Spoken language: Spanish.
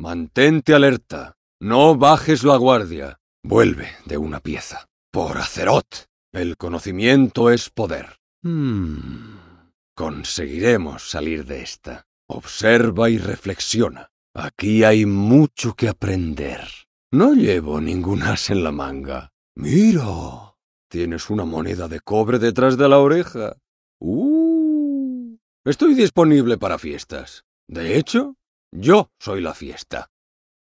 Mantente alerta. No bajes la guardia. Vuelve de una pieza. Por Acerot, El conocimiento es poder. Hmm. Conseguiremos salir de esta. Observa y reflexiona. Aquí hay mucho que aprender. No llevo ningún as en la manga. Mira. Tienes una moneda de cobre detrás de la oreja. Uh. Estoy disponible para fiestas. De hecho, yo soy la fiesta.